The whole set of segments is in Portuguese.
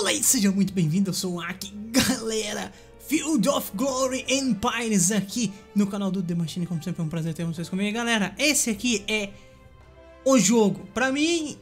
Olá e seja muito bem-vindo, eu sou o Aki, galera! Field of Glory Empires aqui no canal do The Machine, como sempre é um prazer ter vocês comigo. galera, esse aqui é o jogo, pra mim,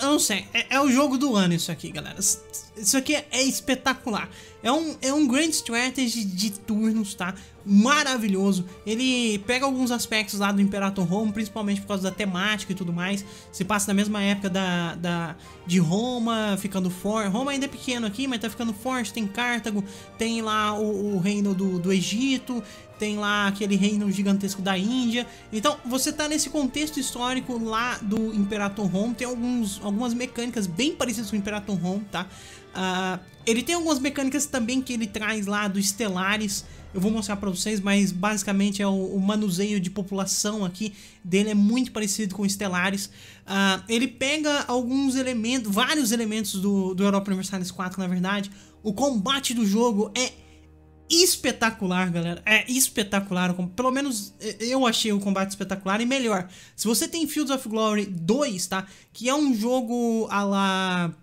eu não sei, é, é, o jogo do ano isso aqui, galera. Isso aqui é, é espetacular, é um, é um grande strategy de turnos, tá? maravilhoso. Ele pega alguns aspectos lá do Imperator Rome, principalmente por causa da temática e tudo mais. Se passa na mesma época da, da de Roma, ficando forte. Roma ainda é pequeno aqui, mas tá ficando forte. Tem Cartago, tem lá o, o reino do, do Egito, tem lá aquele reino gigantesco da Índia. Então, você tá nesse contexto histórico lá do Imperator Rome, tem alguns, algumas mecânicas bem parecidas com o Imperator Rome, tá? Uh, ele tem algumas mecânicas também que ele traz lá do Estelares, eu vou mostrar para vocês, mas basicamente é o, o, manuseio de população aqui dele é muito parecido com Stellaris. Uh, ele pega alguns elementos, vários elementos do, do Europa Universalis 4, na verdade. O combate do jogo é espetacular, galera. É espetacular. Pelo menos eu achei o combate espetacular. E melhor, se você tem Fields of Glory 2, tá? Que é um jogo a la.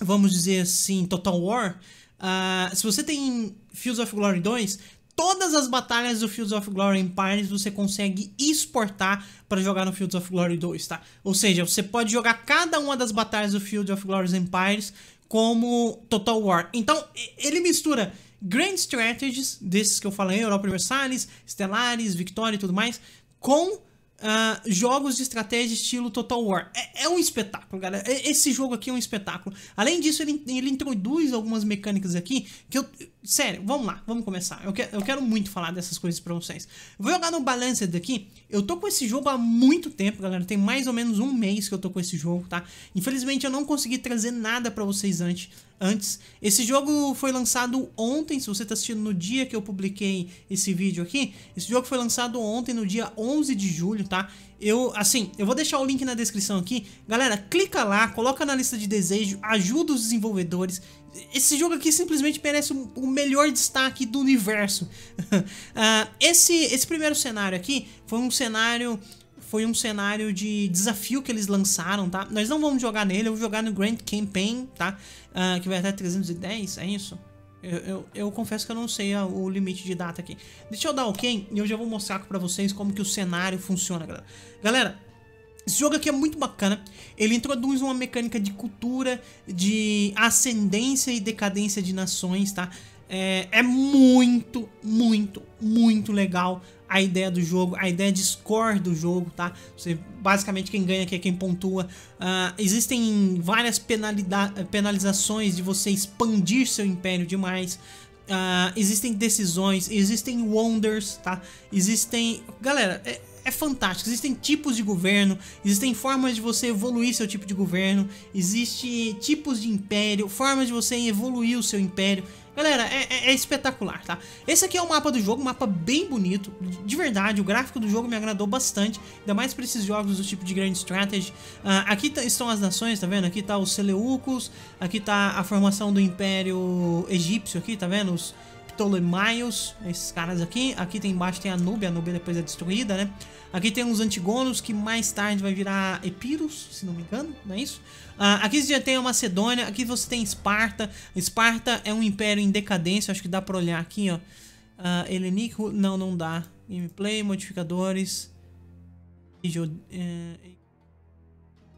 Vamos dizer assim, Total War. Uh, se você tem Fields of Glory 2, todas as batalhas do Fields of Glory Empires você consegue exportar para jogar no Fields of Glory 2, tá? Ou seja, você pode jogar cada uma das batalhas do Fields of Glory Empires como Total War. Então, ele mistura Grand Strategies, desses que eu falei, Europa Universalis, Stellaris, Victoria e tudo mais, com Uh, jogos de estratégia estilo Total War. É, é, um espetáculo, galera. Esse jogo aqui é um espetáculo. Além disso, ele, ele introduz algumas mecânicas aqui que eu, Sério, vamos lá, vamos começar. Eu quero, eu quero muito falar dessas coisas pra vocês. Vou jogar no Balanced aqui. Eu tô com esse jogo há muito tempo, galera. Tem mais ou menos um mês que eu tô com esse jogo, tá? Infelizmente eu não consegui trazer nada pra vocês antes. antes. Esse jogo foi lançado ontem, se você tá assistindo no dia que eu publiquei esse vídeo aqui. Esse jogo foi lançado ontem, no dia 11 de julho, tá? Eu, assim, eu vou deixar o link na descrição aqui. Galera, clica lá, coloca na lista de desejo, ajuda os desenvolvedores. Esse jogo aqui simplesmente merece o melhor destaque do universo. uh, esse, esse primeiro cenário aqui foi um cenário foi um cenário de desafio que eles lançaram, tá? Nós não vamos jogar nele, eu vou jogar no Grand Campaign, tá? Uh, que vai até 310, é isso? Eu, eu, eu, confesso que eu não sei o limite de data aqui. Deixa eu dar ok e eu já vou mostrar pra vocês como que o cenário funciona, galera. Galera, esse jogo aqui é muito bacana. Ele introduz uma mecânica de cultura, de ascendência e decadência de nações, tá? É, é muito, muito, muito legal a ideia do jogo, a ideia de score do jogo, tá? Você, basicamente quem ganha aqui é quem pontua. Uh, existem várias penalizações de você expandir seu império demais. Uh, existem decisões, existem wonders, tá? Existem. Galera, é, é fantástico. Existem tipos de governo, existem formas de você evoluir seu tipo de governo, Existem tipos de império, formas de você evoluir o seu império. Galera, é, é, é, espetacular, tá? Esse aqui é o mapa do jogo, um mapa bem bonito, de verdade, o gráfico do jogo me agradou bastante, ainda mais para esses jogos do tipo de Grand Strategy. Uh, aqui tá, estão as nações, tá vendo? Aqui tá os Seleucos, aqui tá a formação do Império Egípcio, aqui, tá vendo? Os, Ptolemaios, esses caras aqui. Aqui tem embaixo tem a Núbia, a Núbia depois é destruída, né? Aqui tem uns Antigonos, que mais tarde vai virar Epiros, se não me engano, não é isso? Uh, aqui você já tem a Macedônia, aqui você tem Esparta. Esparta é um império em decadência, acho que dá pra olhar aqui, ó. Uh, ah, Helenico, não, não dá. Gameplay, modificadores... Ijo,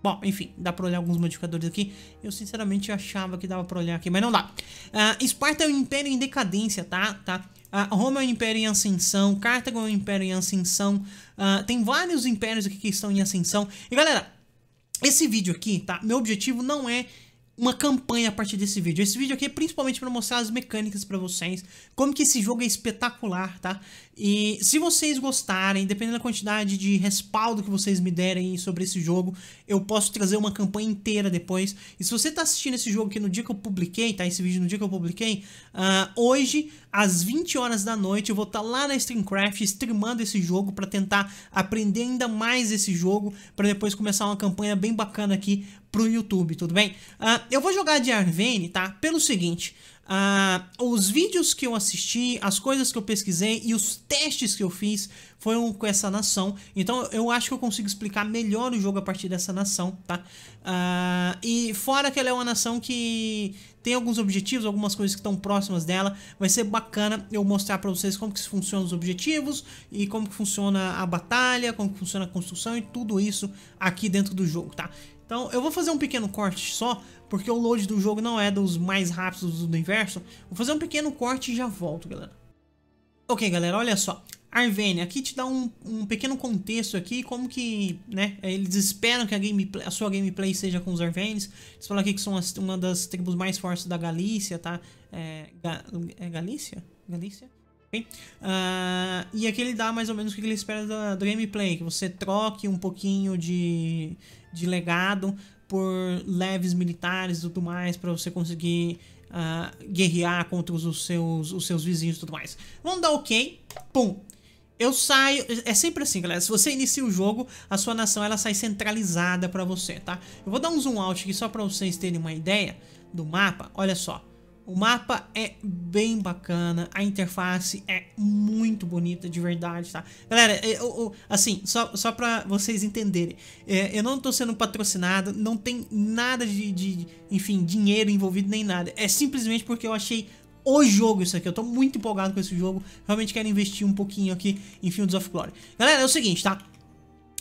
Bom, enfim, dá pra olhar alguns modificadores aqui. Eu sinceramente achava que dava pra olhar aqui, mas não dá. Uh, ah, Esparta é um império em decadência, tá? tá? Uh, Roma é um império em ascensão, Cartago é um império em ascensão. Uh, tem vários impérios aqui que estão em ascensão. E galera, esse vídeo aqui, tá? Meu objetivo não é uma campanha a partir desse vídeo. Esse vídeo aqui é principalmente para mostrar as mecânicas para vocês, como que esse jogo é espetacular, tá? E se vocês gostarem, dependendo da quantidade de respaldo que vocês me derem sobre esse jogo, eu posso trazer uma campanha inteira depois. E se você tá assistindo esse jogo aqui no dia que eu publiquei, tá? Esse vídeo no dia que eu publiquei, uh, hoje, às 20 horas da noite, eu vou estar tá lá na Streamcraft streamando esse jogo para tentar aprender ainda mais esse jogo, para depois começar uma campanha bem bacana aqui pro YouTube, tudo bem? Uh, eu vou jogar de Arvene, tá? Pelo seguinte, uh, os vídeos que eu assisti, as coisas que eu pesquisei e os testes que eu fiz foram com essa nação. Então eu acho que eu consigo explicar melhor o jogo a partir dessa nação, tá? Uh, e fora que ela é uma nação que tem alguns objetivos, algumas coisas que estão próximas dela, vai ser bacana eu mostrar para vocês como que funcionam os objetivos e como que funciona a batalha, como que funciona a construção e tudo isso aqui dentro do jogo, tá? Então eu vou fazer um pequeno corte só, porque o load do jogo não é dos mais rápidos do universo. Vou fazer um pequeno corte e já volto, galera. Ok, galera, olha só. Arvenia, aqui te dá um, um, pequeno contexto aqui, como que, né, eles esperam que a, gameplay, a sua gameplay seja com os Arvenians. Eles falam aqui que são as, uma das tribos mais fortes da Galícia, tá? É, Ga, é Galícia? Galícia? Ok. Uh, e aqui ele dá mais ou menos o que ele espera do do gameplay, que você troque um pouquinho de de legado por leves militares e tudo mais para você conseguir uh, guerrear contra os seus, os seus vizinhos e tudo mais. Vamos dar ok, pum. Eu saio, é sempre assim, galera. Se você inicia o jogo, a sua nação ela sai centralizada para você, tá? Eu vou dar um zoom out aqui só para vocês terem uma ideia do mapa. Olha só. O mapa é bem bacana, a interface é muito bonita de verdade, tá? Galera, eu, é, eu, assim, só, só pra vocês entenderem, é, eu não tô sendo patrocinado, não tem nada de, de, enfim, dinheiro envolvido nem nada. É simplesmente porque eu achei o jogo isso aqui. Eu tô muito empolgado com esse jogo, realmente quero investir um pouquinho aqui em Fields of Glory. Galera, é o seguinte, tá?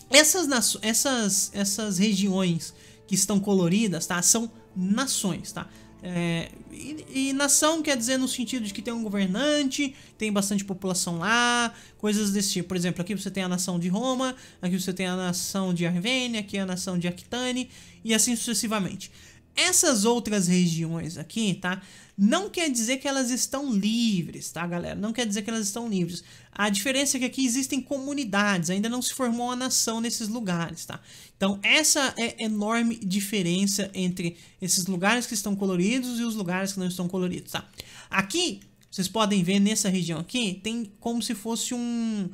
Essas, essas, essas regiões que estão coloridas, tá? São nações, tá? É, e, e, nação quer dizer no sentido de que tem um governante, tem bastante população lá, coisas desse tipo. Por exemplo, aqui você tem a nação de Roma, aqui você tem a nação de Arvênia, aqui a nação de Aquitane, e assim sucessivamente. Essas outras regiões aqui, tá? Não quer dizer que elas estão livres, tá, galera? Não quer dizer que elas estão livres. A diferença é que aqui existem comunidades, ainda não se formou uma nação nesses lugares, tá? Então, essa é a enorme diferença entre esses lugares que estão coloridos e os lugares que não estão coloridos, tá? Aqui, vocês podem ver nessa região aqui, tem como se fosse um...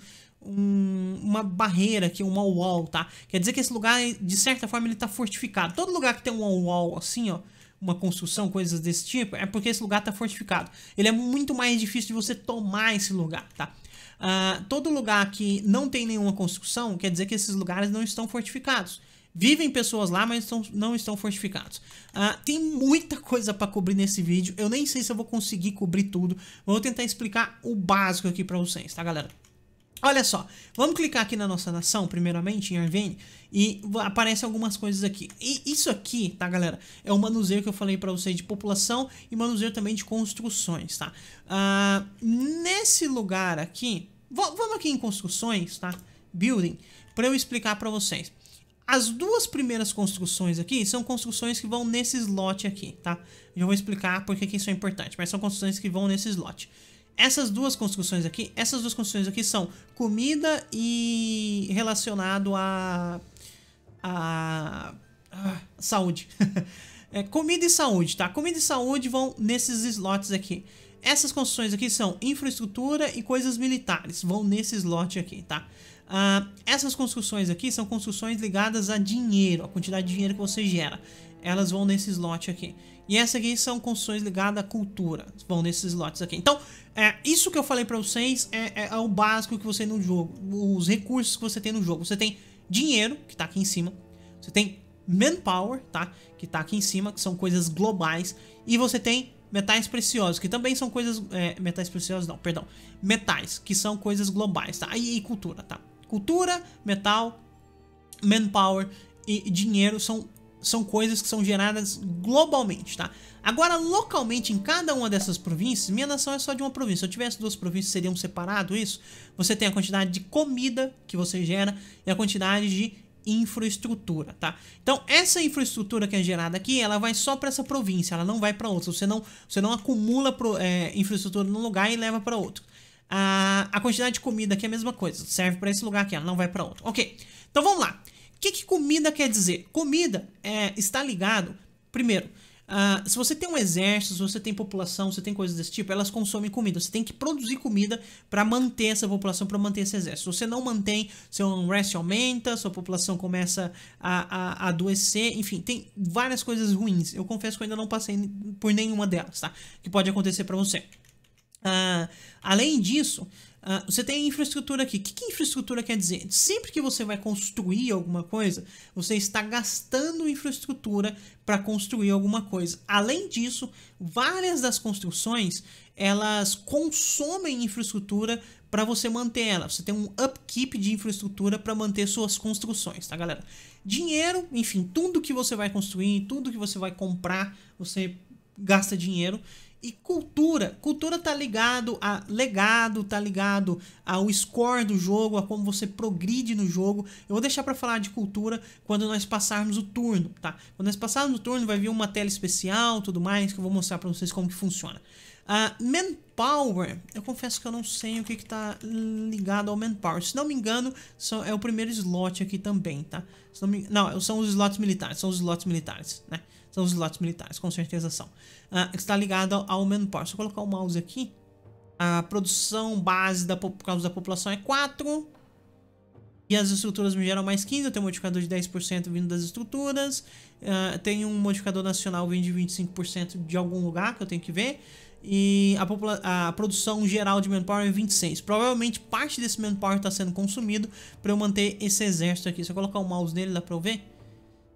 Um, uma barreira aqui, uma wall, tá? Quer dizer que esse lugar, de certa forma, ele tá fortificado. Todo lugar que tem uma wall assim, ó, uma construção, coisas desse tipo, é porque esse lugar está fortificado. Ele é muito mais difícil de você tomar esse lugar, tá? Uh, todo lugar que não tem nenhuma construção quer dizer que esses lugares não estão fortificados. Vivem pessoas lá, mas estão, não estão fortificados. Uh, tem muita coisa para cobrir nesse vídeo. Eu nem sei se eu vou conseguir cobrir tudo. Vou tentar explicar o básico aqui para vocês, tá, galera? Olha só, vamos clicar aqui na nossa nação, primeiramente, em Arvane, e aparecem algumas coisas aqui. E isso aqui, tá, galera, é o manuseio que eu falei pra vocês de população e manuseio também de construções, tá? Ah, nesse lugar aqui, vamos aqui em construções, tá? Building, pra eu explicar pra vocês. As duas primeiras construções aqui são construções que vão nesse slot aqui, tá? Eu vou explicar porque que isso é importante, mas são construções que vão nesse slot essas duas construções aqui, essas duas construções aqui são comida e relacionado a, a, a saúde. é, comida e saúde, tá? Comida e saúde vão nesses slots aqui. Essas construções aqui são infraestrutura e coisas militares, vão nesse slot aqui, tá? Uh, essas construções aqui são construções ligadas a dinheiro, a quantidade de dinheiro que você gera. Elas vão nesse slot aqui. E essa aqui são construções ligadas à cultura. Vão nesses lotes aqui. Então, é, isso que eu falei pra vocês é, é, é o básico que você tem no jogo. Os recursos que você tem no jogo. Você tem dinheiro, que tá aqui em cima. Você tem manpower, tá? Que tá aqui em cima, que são coisas globais. E você tem metais preciosos, que também são coisas... É, metais preciosos não, perdão. Metais, que são coisas globais, tá? E, e cultura, tá? Cultura, metal, manpower e dinheiro são são coisas que são geradas globalmente, tá? Agora, localmente, em cada uma dessas províncias, minha nação é só de uma província. Se eu tivesse duas províncias, seriam separado isso? Você tem a quantidade de comida que você gera e a quantidade de infraestrutura, tá? Então, essa infraestrutura que é gerada aqui, ela vai só para essa província, ela não vai para outra. Você não, você não acumula pro, é, infraestrutura num lugar e leva para outro. A, a quantidade de comida aqui é a mesma coisa, serve para esse lugar aqui, ela não vai para outro. Ok, então vamos lá. O que, que comida quer dizer? Comida é, está ligado, primeiro, Uh, se você tem um exército, se você tem população, se você tem coisas desse tipo, elas consomem comida. Você tem que produzir comida para manter essa população, para manter esse exército. Se você não mantém, seu unrest aumenta, sua população começa a, a, a, adoecer, enfim, tem várias coisas ruins. Eu confesso que eu ainda não passei por nenhuma delas, tá? Que pode acontecer para você. Uh, além disso, ah, você tem infraestrutura aqui. O que, que infraestrutura quer dizer? Sempre que você vai construir alguma coisa, você está gastando infraestrutura para construir alguma coisa. Além disso, várias das construções elas consomem infraestrutura para você manter ela. Você tem um upkeep de infraestrutura para manter suas construções, tá, galera? Dinheiro, enfim, tudo que você vai construir, tudo que você vai comprar, você gasta dinheiro e cultura. Cultura tá ligado a legado, tá ligado ao score do jogo, a como você progride no jogo. Eu vou deixar para falar de cultura quando nós passarmos o turno, tá? Quando nós passarmos o turno vai vir uma tela especial, tudo mais que eu vou mostrar para vocês como que funciona. Uh, manpower, eu confesso que eu não sei o que que tá ligado ao Manpower. Se não me engano, é o primeiro slot aqui também, tá? Se não, me, não, são os slots militares, são os slots militares, né? São os slots militares, com certeza são. Ah, está ligado ao manpower. Se eu colocar o mouse aqui, a produção base da, por causa da população é 4. E as estruturas me geram mais 15. Eu tenho um modificador de 10% vindo das estruturas. Uh, um modificador nacional vindo de 25% de algum lugar que eu tenho que ver. E a, a produção geral de manpower é 26. Provavelmente parte desse manpower está sendo consumido para eu manter esse exército aqui. Se eu colocar o mouse nele, dá para eu ver?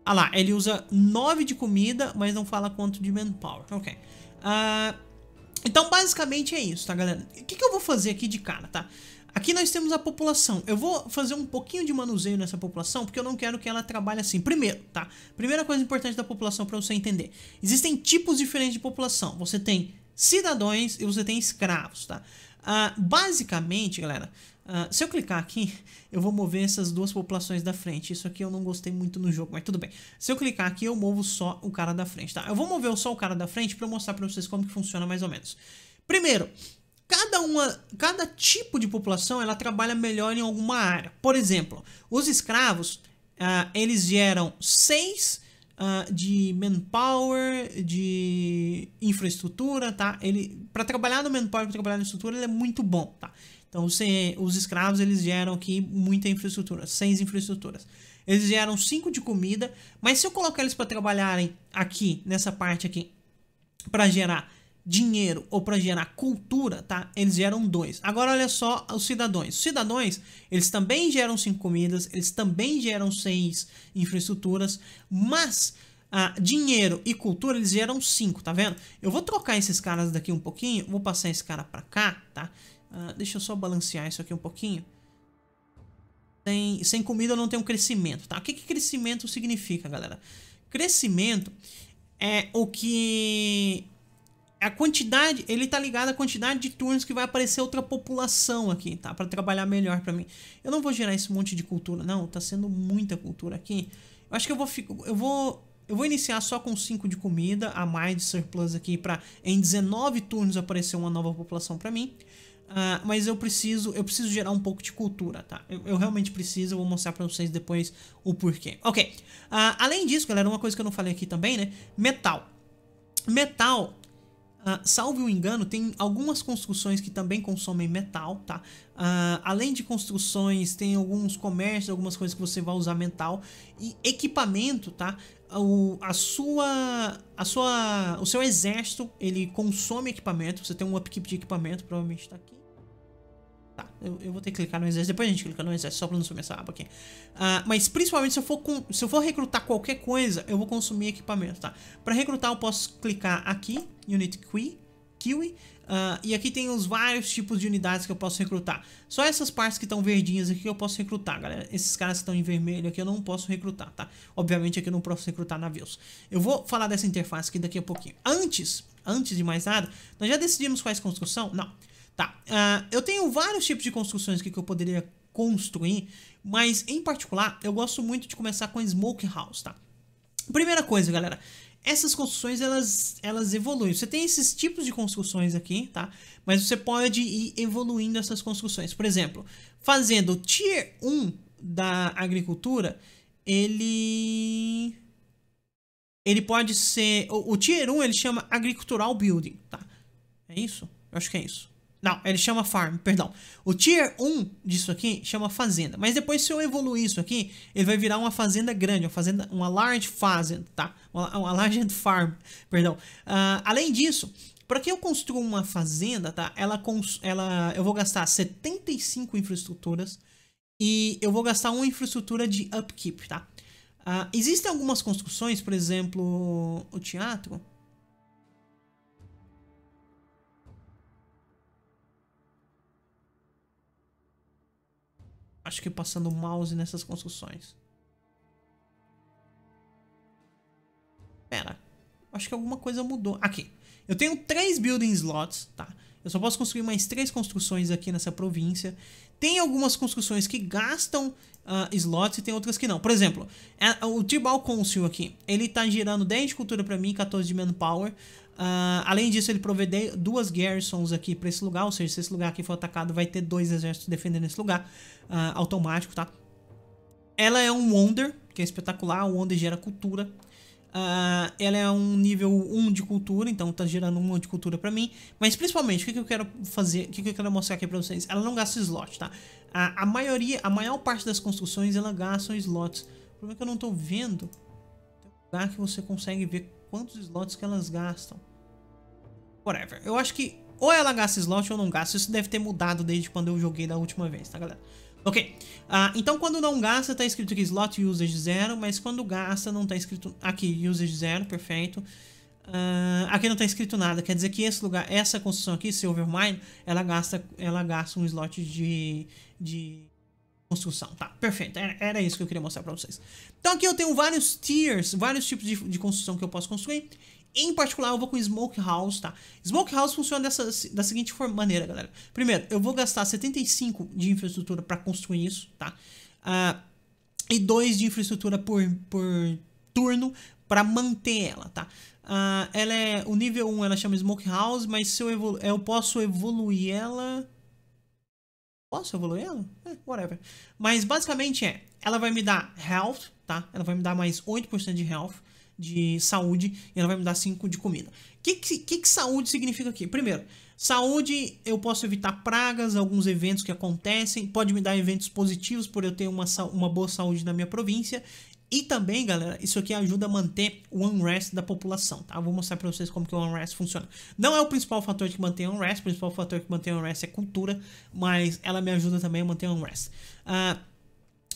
Ah lá, ele usa 9 de comida, mas não fala quanto de manpower. Ok. Uh, então, basicamente é isso, tá, galera? O que, que eu vou fazer aqui de cara, tá? Aqui nós temos a população. Eu vou fazer um pouquinho de manuseio nessa população, porque eu não quero que ela trabalhe assim. Primeiro, tá? Primeira coisa importante da população para você entender. Existem tipos diferentes de população. Você tem cidadãos e você tem escravos, tá? Uh, basicamente, galera, ah, se eu clicar aqui, eu vou mover essas duas populações da frente. Isso aqui eu não gostei muito no jogo, mas tudo bem. Se eu clicar aqui, eu movo só o cara da frente, tá? Eu vou mover só o cara da frente para mostrar para vocês como que funciona mais ou menos. Primeiro, cada uma, cada tipo de população, ela trabalha melhor em alguma área. Por exemplo, os escravos, uh, eles geram seis uh, de manpower, de infraestrutura, tá? Ele para trabalhar no manpower, para trabalhar na estrutura, ele é muito bom, tá? Então, se, os escravos eles geram aqui muita infraestrutura, seis infraestruturas. Eles geram cinco de comida, mas se eu colocar eles para trabalharem aqui nessa parte aqui para gerar dinheiro ou para gerar cultura, tá? Eles geram dois. Agora olha só os cidadãos. Os cidadãos, eles também geram cinco comidas, eles também geram seis infraestruturas, mas ah, dinheiro e cultura eles geram cinco, tá vendo? Eu vou trocar esses caras daqui um pouquinho, vou passar esse cara para cá, tá? Ah, deixa eu só balancear isso aqui um pouquinho. Sem, sem comida não tem um crescimento, tá? O que, que crescimento significa, galera? Crescimento é o que a quantidade, ele tá ligado à quantidade de turnos que vai aparecer outra população aqui, tá? Para trabalhar melhor para mim. Eu não vou gerar esse monte de cultura, não, tá sendo muita cultura aqui. Eu acho que eu vou eu vou eu vou iniciar só com 5 de comida, a mais de surplus aqui para em 19 turnos aparecer uma nova população para mim. Uh, mas eu preciso, eu preciso gerar um pouco de cultura, tá? Eu, eu realmente preciso, eu vou mostrar pra vocês depois o porquê. Ok, uh, além disso, galera, uma coisa que eu não falei aqui também, né? Metal. Metal Uh, ah, salve o engano, tem algumas construções que também consomem metal, tá? Uh, além de construções, tem alguns comércios, algumas coisas que você vai usar metal e equipamento, tá? O, a sua, a sua, o seu exército ele consome equipamento. Você tem um upkeep de equipamento, provavelmente está aqui. Eu, eu, vou ter que clicar no exército. Depois a gente clica no exército, só pra não sumir essa aba aqui. Uh, mas principalmente se eu, for com, se eu for recrutar qualquer coisa, eu vou consumir equipamento, tá? Pra recrutar eu posso clicar aqui, Unit Key, Kiwi. Uh, e aqui tem os vários tipos de unidades que eu posso recrutar. Só essas partes que estão verdinhas aqui eu posso recrutar, galera. Esses caras que estão em vermelho aqui eu não posso recrutar, tá? Obviamente aqui eu não posso recrutar navios. Eu vou falar dessa interface aqui daqui a pouquinho. Antes, antes de mais nada, nós já decidimos quais construção? Não. Tá, uh, eu tenho vários tipos de construções aqui que eu poderia construir, mas em particular eu gosto muito de começar com a Smoke House, tá? Primeira coisa, galera, essas construções elas, elas evoluem. Você tem esses tipos de construções aqui, tá? Mas você pode ir evoluindo essas construções. Por exemplo, fazendo o Tier 1 da agricultura, ele... Ele pode ser... O, o Tier 1 ele chama Agricultural Building, tá? É isso? Eu acho que é isso. Não, ele chama farm, perdão. O tier 1 disso aqui chama fazenda. Mas depois se eu evoluir isso aqui, ele vai virar uma fazenda grande, uma fazenda, uma large fazenda, tá? Uma, uma large farm, perdão. Uh, além disso, para que eu construa uma fazenda, tá? Ela, ela, eu vou gastar 75 infraestruturas e eu vou gastar uma infraestrutura de upkeep, tá? Uh, existem algumas construções, por exemplo, o teatro Acho que passando o mouse nessas construções. Pera. Acho que alguma coisa mudou. Aqui. Eu tenho três building slots, tá? Eu só posso construir mais três construções aqui nessa província. Tem algumas construções que gastam uh, slots e tem outras que não. Por exemplo, é, o Tribal Council aqui, ele tá gerando 10 de cultura para mim, 14 de manpower. Uh, além disso, ele provê duas garrisons aqui para esse lugar, ou seja, se esse lugar aqui for atacado, vai ter dois exércitos defendendo esse lugar, uh, automático, tá? Ela é um Wonder, que é espetacular, o Wonder gera cultura, Uh, ela é um nível 1 de cultura, então tá gerando um monte de cultura pra mim. Mas principalmente, o que, que eu quero fazer, o que, que eu quero mostrar aqui pra vocês? Ela não gasta slot, tá? A, a maioria, a maior parte das construções, ela gasta slots. O problema é que eu não tô vendo tem lugar que você consegue ver quantos slots que elas gastam. Whatever. Eu acho que ou ela gasta slot ou não gasta. Isso deve ter mudado desde quando eu joguei da última vez, tá, galera? Ok. Ah, então quando não gasta está escrito aqui slot usage zero, mas quando gasta não está escrito aqui usage zero, perfeito. Uh, aqui não está escrito nada, quer dizer que esse lugar, essa construção aqui, Silvermine, ela gasta, ela gasta um slot de, de construção. Tá, perfeito, era, era isso que eu queria mostrar para vocês. Então aqui eu tenho vários tiers, vários tipos de, de construção que eu posso construir. Em particular, eu vou com Smokehouse, tá? Smokehouse funciona dessa, da seguinte maneira, galera. Primeiro, eu vou gastar 75 de infraestrutura para construir isso, tá? Uh, e 2 de infraestrutura por, por turno para manter ela, tá? Uh, ela é, o nível 1 ela chama Smokehouse, mas se eu, evolu eu posso evoluir ela... Posso evoluir ela? É, whatever. Mas basicamente é, ela vai me dar health, tá? Ela vai me dar mais 8% de health de saúde e ela vai me dar 5 de comida. O que, que, que, saúde significa aqui? Primeiro, saúde eu posso evitar pragas, alguns eventos que acontecem, pode me dar eventos positivos por eu ter uma, uma boa saúde na minha província. E também, galera, isso aqui ajuda a manter o unrest da população, tá? vou mostrar pra vocês como que o unrest funciona. Não é o principal fator que mantém o unrest, o principal fator que mantém o unrest é cultura, mas ela me ajuda também a manter o unrest. Uh,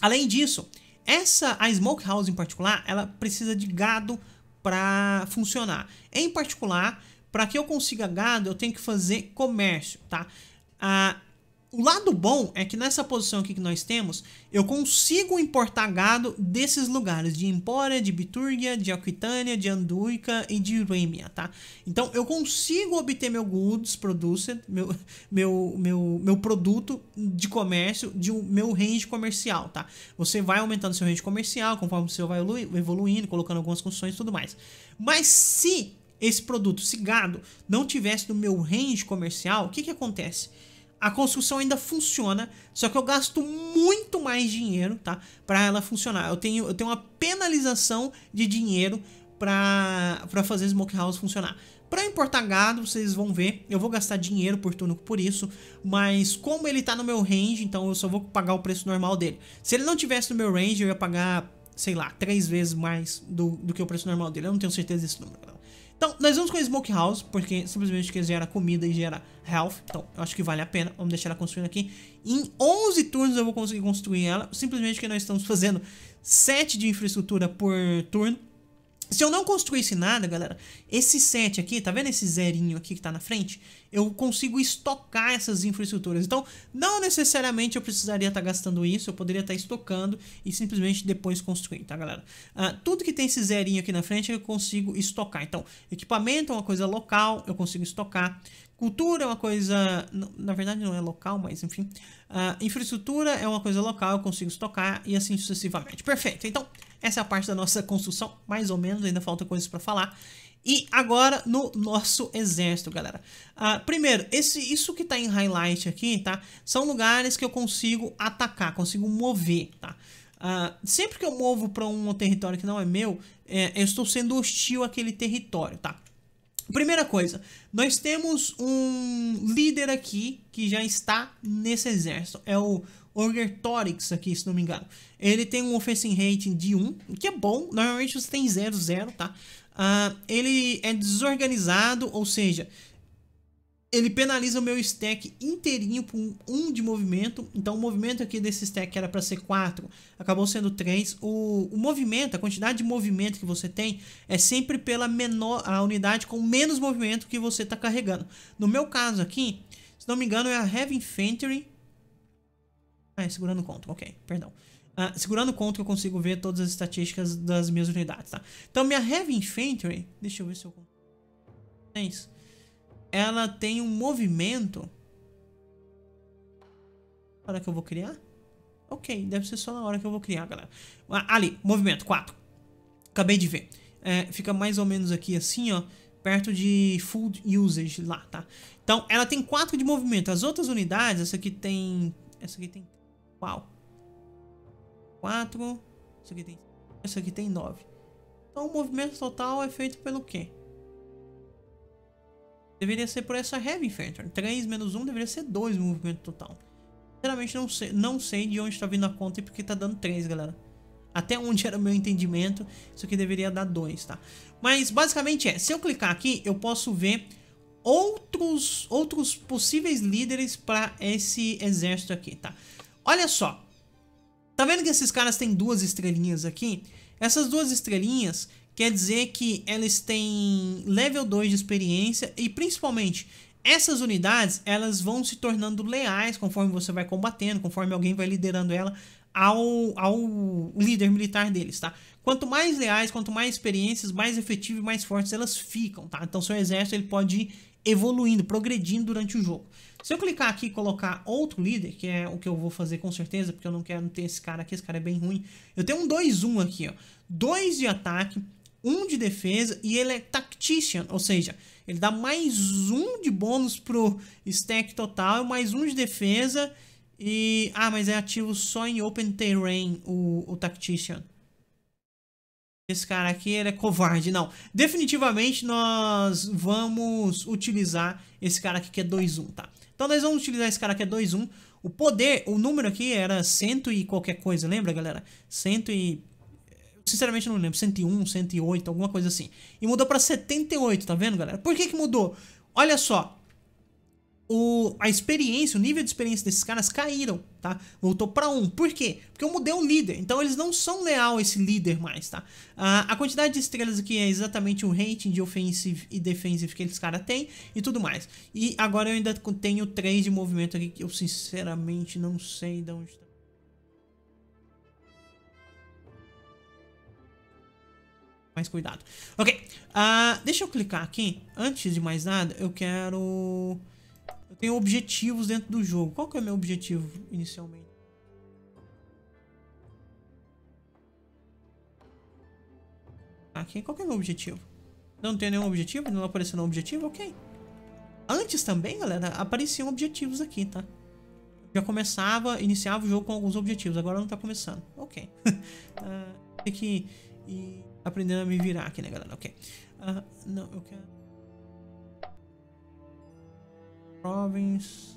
além disso, essa, a smokehouse em particular, ela precisa de gado para funcionar. Em particular, para que eu consiga gado, eu tenho que fazer comércio, tá? Ah, o lado bom é que nessa posição aqui que nós temos, eu consigo importar gado desses lugares, de Empória, de Bitúrgia, de Aquitânia, de Anduica e de Rêmia, tá? Então eu consigo obter meu goods producer, meu, meu, meu, meu produto de comércio, de um, meu range comercial, tá? Você vai aumentando seu range comercial conforme você vai evoluindo, colocando algumas construções e tudo mais. Mas se esse produto, se gado, não tivesse no meu range comercial, o que que acontece? a construção ainda funciona, só que eu gasto muito mais dinheiro, tá? Para ela funcionar. Eu tenho, eu tenho uma penalização de dinheiro para para fazer smokehouse funcionar. Para importar gado, vocês vão ver, eu vou gastar dinheiro por turno por isso, mas como ele tá no meu range, então eu só vou pagar o preço normal dele. Se ele não tivesse no meu range, eu ia pagar, sei lá, três vezes mais do, do que o preço normal dele. Eu não tenho certeza desse número, galera. Então, nós vamos com a Smokehouse, porque simplesmente que gera comida e gera health. Então, eu acho que vale a pena. Vamos deixar ela construindo aqui. Em 11 turnos eu vou conseguir construir ela, simplesmente porque nós estamos fazendo 7 de infraestrutura por turno. Se eu não construísse nada, galera, esse set aqui, tá vendo esse zerinho aqui que tá na frente? Eu consigo estocar essas infraestruturas. Então, não necessariamente eu precisaria estar tá gastando isso, eu poderia estar tá estocando e simplesmente depois construir, tá, galera? Ah, tudo que tem esse zerinho aqui na frente eu consigo estocar. Então, equipamento é uma coisa local, eu consigo estocar. Cultura é uma coisa, na verdade não é local, mas enfim. Ah, infraestrutura é uma coisa local, eu consigo estocar e assim sucessivamente. Perfeito, então... Essa é a parte da nossa construção, mais ou menos, ainda falta coisas para falar. E agora no nosso exército, galera. Uh, primeiro, esse, isso que tá em highlight aqui, tá? São lugares que eu consigo atacar, consigo mover, tá? Uh, sempre que eu movo para um território que não é meu, é, eu estou sendo hostil àquele território, tá? Primeira coisa, nós temos um líder aqui que já está nesse exército. É o Orgertorix aqui, se não me engano. Ele tem um offensive rating de 1, o que é bom. Normalmente você tem 0, 0, tá? Uh, ele é desorganizado, ou seja, ele penaliza o meu stack inteirinho com um, um de movimento. Então o movimento aqui desse stack que era para ser 4, acabou sendo 3. O, o movimento, a quantidade de movimento que você tem é sempre pela menor a unidade com menos movimento que você está carregando. No meu caso aqui, se não me engano, é a Heavy Infantry. Ah, é segurando o contra, ok, perdão. Ah, segurando o contra eu consigo ver todas as estatísticas das minhas unidades, tá? Então minha Heavy Infantry... Deixa eu ver se eu... É isso ela tem um movimento. Na hora que eu vou criar? Ok, deve ser só na hora que eu vou criar, galera. Ah, ali, movimento 4. Acabei de ver. É, fica mais ou menos aqui assim, ó. Perto de full usage lá, tá? Então, ela tem 4 de movimento. As outras unidades, essa aqui tem... Essa aqui tem... Uau. 4. Essa aqui tem... Essa aqui tem 9. Então, o movimento total é feito pelo quê? Deveria ser por essa Heavy Infantry. 3 menos 1 deveria ser 2 no movimento total. Sinceramente, não sei, não sei de onde está vindo a conta e porque tá dando 3, galera. Até onde era o meu entendimento, isso aqui deveria dar 2, tá? Mas basicamente é, se eu clicar aqui, eu posso ver outros, outros possíveis líderes para esse exército aqui, tá? Olha só, tá vendo que esses caras têm duas estrelinhas aqui? Essas duas estrelinhas Quer dizer que elas têm level 2 de experiência e principalmente essas unidades elas vão se tornando leais conforme você vai combatendo, conforme alguém vai liderando ela ao, ao líder militar deles, tá? Quanto mais leais, quanto mais experiências, mais efetivo e mais fortes elas ficam, tá? Então seu exército ele pode ir evoluindo, progredindo durante o jogo. Se eu clicar aqui e colocar outro líder, que é o que eu vou fazer com certeza, porque eu não quero ter esse cara aqui, esse cara é bem ruim. Eu tenho um 2-1 aqui, ó. 2 de ataque, um de defesa e ele é Tactician, ou seja, ele dá mais um de bônus pro stack total, mais um de defesa e... Ah, mas é ativo só em Open Terrain o, o Tactician. Esse cara aqui, ele é covarde, não. Definitivamente nós vamos utilizar esse cara aqui que é 2-1, tá? Então nós vamos utilizar esse cara que é 2-1. O poder, o número aqui era cento e qualquer coisa, lembra, galera? Cento e... Sinceramente não lembro, 101, 108, alguma coisa assim. E mudou para 78, tá vendo, galera? Por que que mudou? Olha só, o, a experiência, o nível de experiência desses caras caíram, tá? Voltou para um. Por quê? Porque eu mudei o líder. Então eles não são leal a esse líder mais, tá? a a quantidade de estrelas aqui é exatamente o rating de offensive e defensive que eles cara têm e tudo mais. E agora eu ainda tenho 3 de movimento aqui que eu sinceramente não sei de onde tá. mais cuidado. Ok, uh, deixa eu clicar aqui. Antes de mais nada, eu quero... Eu tenho objetivos dentro do jogo. Qual que é o meu objetivo inicialmente? Aqui, qual que é o meu objetivo? Não tenho nenhum objetivo? Não apareceu nenhum objetivo? Ok. Antes também, galera, apareciam objetivos aqui, tá? Já começava, iniciava o jogo com alguns objetivos. Agora não tá começando. Ok. uh, tem que... E aprendendo a me virar aqui, né, galera? Ok. Uh, não, eu quero... Province...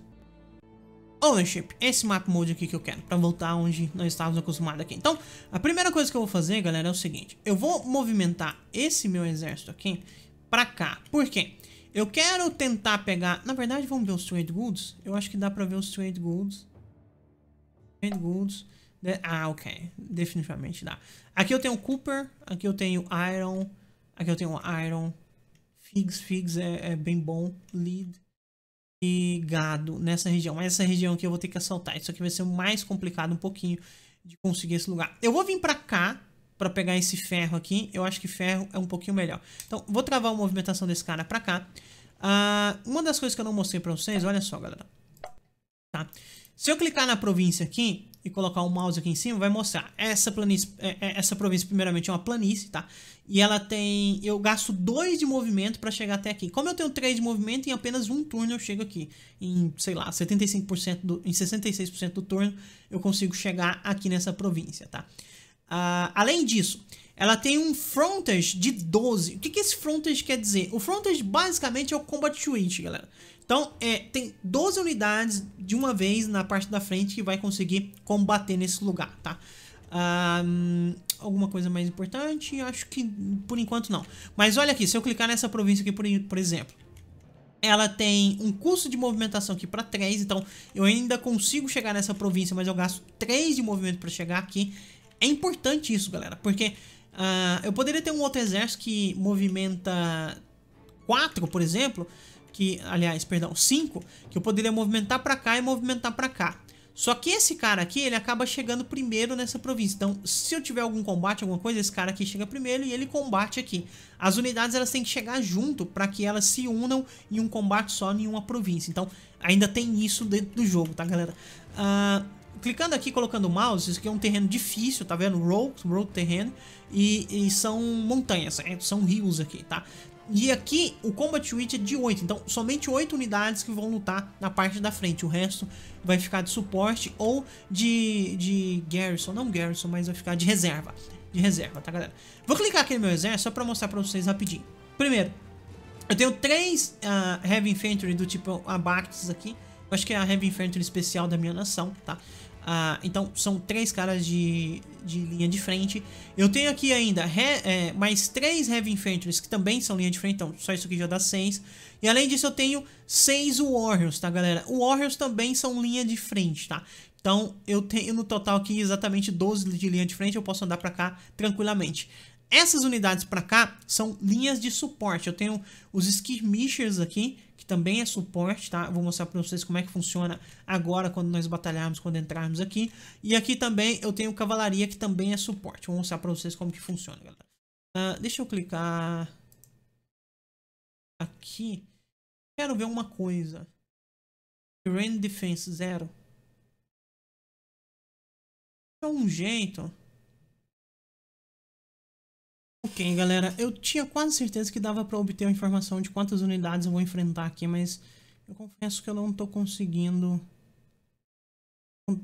Ownership, esse map mode aqui que eu quero, pra voltar onde nós estávamos acostumados aqui. Então, a primeira coisa que eu vou fazer, galera, é o seguinte. Eu vou movimentar esse meu exército aqui pra cá. Por quê? Eu quero tentar pegar... Na verdade, vamos ver os trade goods? Eu acho que dá pra ver os trade goods. Trade goods... Né? Ah, ok. Definitivamente dá. Aqui eu tenho Cooper, aqui eu tenho Iron, aqui eu tenho Iron. Figs, Figs é, é bem bom. Lead e gado nessa região. Mas essa região aqui eu vou ter que assaltar. Isso aqui vai ser mais complicado um pouquinho de conseguir esse lugar. Eu vou vir pra cá pra pegar esse ferro aqui. Eu acho que ferro é um pouquinho melhor. Então, vou travar a movimentação desse cara pra cá. Uh, uma das coisas que eu não mostrei pra vocês, olha só, galera. Tá? Se eu clicar na província aqui, e colocar o mouse aqui em cima, vai mostrar. Essa planície, é, é, essa província primeiramente é uma planície, tá? E ela tem, eu gasto 2 de movimento para chegar até aqui. Como eu tenho 3 de movimento, em apenas um turno eu chego aqui. Em, sei lá, 75% do, em 66% do turno eu consigo chegar aqui nessa província, tá? Uh, além disso, ela tem um frontage de 12. O que, que esse frontage quer dizer? O frontage basicamente é o combat switch, galera. Então, é, tem 12 unidades de uma vez na parte da frente que vai conseguir combater nesse lugar, tá? Um, alguma coisa mais importante? Acho que por enquanto não. Mas olha aqui, se eu clicar nessa província aqui, por, por exemplo, ela tem um custo de movimentação aqui para 3, então eu ainda consigo chegar nessa província, mas eu gasto 3 de movimento para chegar aqui. É importante isso, galera, porque uh, eu poderia ter um outro exército que movimenta 4, por exemplo, que, aliás, perdão, 5, que eu poderia movimentar para cá e movimentar para cá. Só que esse cara aqui, ele acaba chegando primeiro nessa província. Então, se eu tiver algum combate, alguma coisa, esse cara aqui chega primeiro e ele combate aqui. As unidades, elas têm que chegar junto para que elas se unam em um combate só em uma província. Então, ainda tem isso dentro do jogo, tá, galera? Uh clicando aqui, colocando o mouse, isso aqui é um terreno difícil, tá vendo? Road, road terreno, e, e são montanhas, é, são rios aqui, tá? E aqui o Combat Witch é de 8, então somente 8 unidades que vão lutar na parte da frente, o resto vai ficar de suporte ou de, de garrison, não garrison, mas vai ficar de reserva, de reserva, tá galera? Vou clicar aqui no meu exército só pra mostrar pra vocês rapidinho. Primeiro, eu tenho 3 uh, ah, Heavy Infantry do tipo Abactis aqui, acho que é a Heavy Infantry especial da minha nação, tá? Ah, então são três caras de, de linha de frente. Eu tenho aqui ainda é, mais três Heavy Infantries que também são linha de frente, então só isso aqui já dá seis. E além disso eu tenho seis Warriors, tá galera? Warriors também são linha de frente, tá? Então eu tenho no total aqui exatamente 12 de linha de frente, eu posso andar pra cá tranquilamente. Essas unidades pra cá são linhas de suporte. Eu tenho os Skirmishers aqui, que também é suporte, tá? Vou mostrar para vocês como é que funciona agora quando nós batalharmos, quando entrarmos aqui. E aqui também eu tenho cavalaria, que também é suporte. Vou mostrar para vocês como que funciona, galera. Uh, deixa eu clicar aqui. Quero ver uma coisa. Terrain Defense zero É um jeito... Ok, galera, eu tinha quase certeza que dava para obter a informação de quantas unidades eu vou enfrentar aqui, mas eu confesso que eu não tô conseguindo...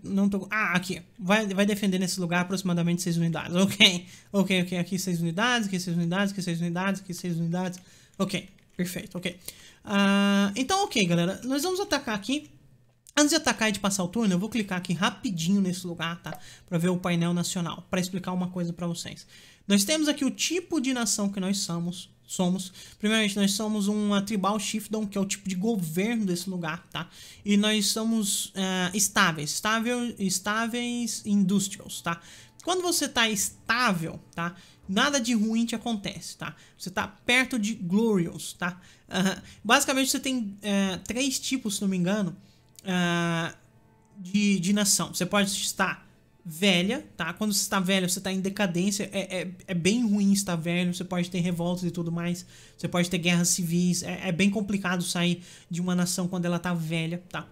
Não tô... Ah, aqui. Vai, vai defender nesse lugar aproximadamente 6 unidades. Ok, ok, ok. Aqui 6 unidades, aqui 6 unidades, aqui 6 unidades, aqui 6 unidades. Ok, perfeito, ok. Uh, então, ok, galera. Nós vamos atacar aqui. Antes de atacar e de passar o turno, eu vou clicar aqui rapidinho nesse lugar, tá? Para ver o painel nacional, para explicar uma coisa para vocês. Nós temos aqui o tipo de nação que nós somos, somos. Primeiramente, nós somos uma tribal chiefdom, que é o tipo de governo desse lugar, tá? E nós somos uh, estáveis, estável, estáveis industrials, tá? Quando você tá estável, tá? Nada de ruim te acontece, tá? Você tá perto de glorious, tá? Uh Basicamente, você tem uh, três tipos, se não me engano, uh, de, de nação. Você pode estar velha, tá? Quando você está velho, você está em decadência. É, é, é, bem ruim estar velho. Você pode ter revoltas e tudo mais. Você pode ter guerras civis. É, é bem complicado sair de uma nação quando ela está velha, tá?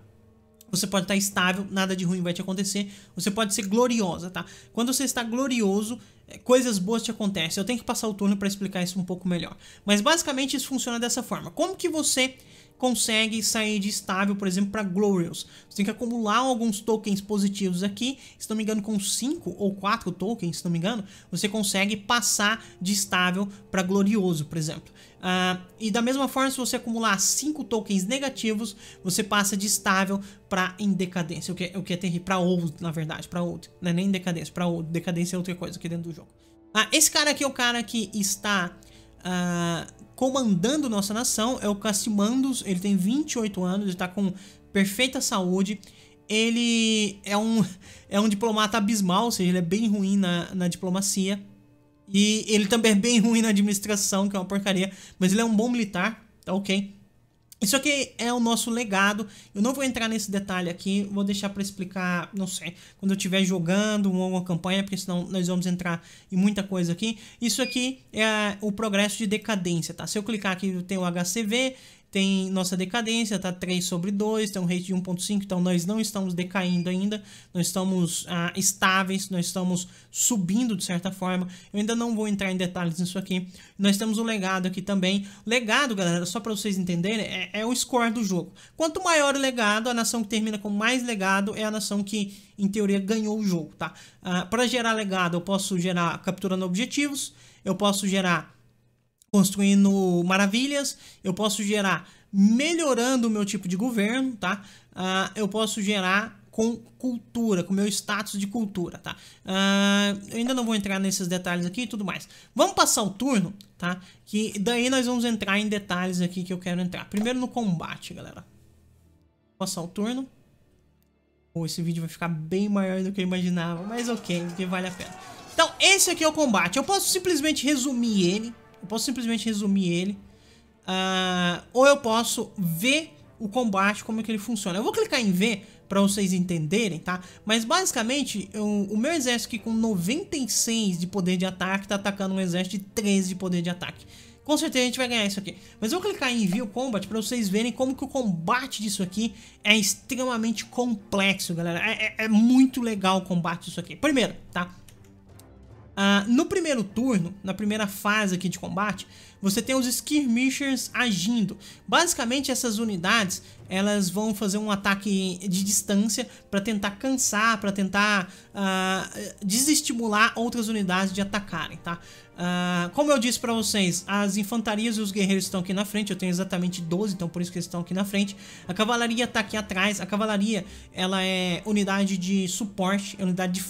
Você pode estar estável, nada de ruim vai te acontecer. Você pode ser gloriosa, tá? Quando você está glorioso, é, coisas boas te acontecem. Eu tenho que passar o turno para explicar isso um pouco melhor. Mas basicamente isso funciona dessa forma. Como que você consegue sair de estável, por exemplo, para Glorious. Você tem que acumular alguns tokens positivos aqui, se não me engano com 5 ou 4 tokens, se não me engano, você consegue passar de estável para Glorioso, por exemplo. Uh, e da mesma forma, se você acumular 5 tokens negativos, você passa de estável para em decadência, o que, é, o que é terrível, para old, na verdade, para old, não é nem decadência, para old, decadência é outra coisa aqui dentro do jogo. Ah, esse cara aqui é o cara que está... Uh, comandando nossa nação é o Cassimandos, ele tem 28 anos, ele está com perfeita saúde. Ele é um, é um diplomata abismal, ou seja, ele é bem ruim na, na diplomacia. E ele também é bem ruim na administração, que é uma porcaria, mas ele é um bom militar, tá ok? Isso aqui é o nosso legado. Eu não vou entrar nesse detalhe aqui, vou deixar para explicar, não sei, quando eu estiver jogando uma campanha, porque senão nós vamos entrar em muita coisa aqui. Isso aqui é o progresso de decadência, tá? Se eu clicar aqui, eu tenho o HCV, tem nossa decadência, tá 3 sobre 2, tem um rate de 1.5, então nós não estamos decaindo ainda, nós estamos ah, estáveis, nós estamos subindo de certa forma. Eu ainda não vou entrar em detalhes nisso aqui. Nós temos o legado aqui também. Legado, galera, só para vocês entenderem, é, é o score do jogo. Quanto maior o legado, a nação que termina com mais legado é a nação que, em teoria, ganhou o jogo, tá? Ah, para gerar legado, eu posso gerar capturando objetivos, eu posso gerar construindo maravilhas, eu posso gerar melhorando o meu tipo de governo, tá? Uh, eu posso gerar com cultura, com meu status de cultura, tá? Uh, eu ainda não vou entrar nesses detalhes aqui e tudo mais. Vamos passar o turno, tá? Que daí nós vamos entrar em detalhes aqui que eu quero entrar. Primeiro no combate, galera. passar o turno. Pô, esse vídeo vai ficar bem maior do que eu imaginava, mas ok, porque vale a pena. Então, esse aqui é o combate. Eu posso simplesmente resumir ele, eu posso simplesmente resumir ele. Uh, ou eu posso ver o combate, como é que ele funciona. Eu vou clicar em ver para vocês entenderem, tá? Mas basicamente, eu, o meu exército aqui com 96 de poder de ataque tá atacando um exército de 13 de poder de ataque. Com certeza a gente vai ganhar isso aqui. Mas eu vou clicar em View Combat para vocês verem como que o combate disso aqui é extremamente complexo, galera. É, é, é muito legal o combate disso aqui. Primeiro, tá? Ah, no primeiro turno, na primeira fase aqui de combate, você tem os skirmishers agindo. Basicamente, essas unidades elas vão fazer um ataque de distância para tentar cansar, para tentar uh, desestimular outras unidades de atacarem, tá? Uh, como eu disse para vocês, as infantarias e os guerreiros estão aqui na frente, eu tenho exatamente 12, então por isso que eles estão aqui na frente. A cavalaria está aqui atrás, a cavalaria ela é unidade de suporte, é unidade de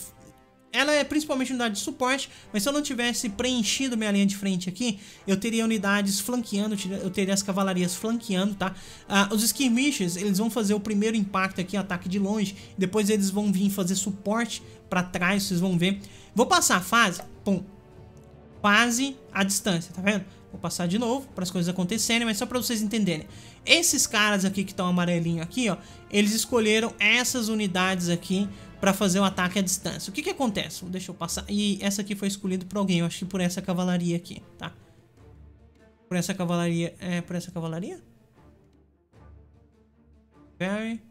ela é principalmente unidade de suporte, mas se eu não tivesse preenchido minha linha de frente aqui, eu teria unidades flanqueando, eu teria as cavalarias flanqueando, tá? Ah, os skirmishes, eles vão fazer o primeiro impacto aqui, ataque de longe, depois eles vão vir fazer suporte pra trás, vocês vão ver. Vou passar a fase, pum, fase à distância, tá vendo? Vou passar de novo para as coisas acontecerem, mas só para vocês entenderem. Esses caras aqui que estão amarelinho aqui, ó, eles escolheram essas unidades aqui para fazer o ataque à distância. O que que acontece? Deixa eu passar. E essa aqui foi escolhida por alguém, eu acho que por essa cavalaria aqui, tá? Por essa cavalaria... É, por essa cavalaria? Very...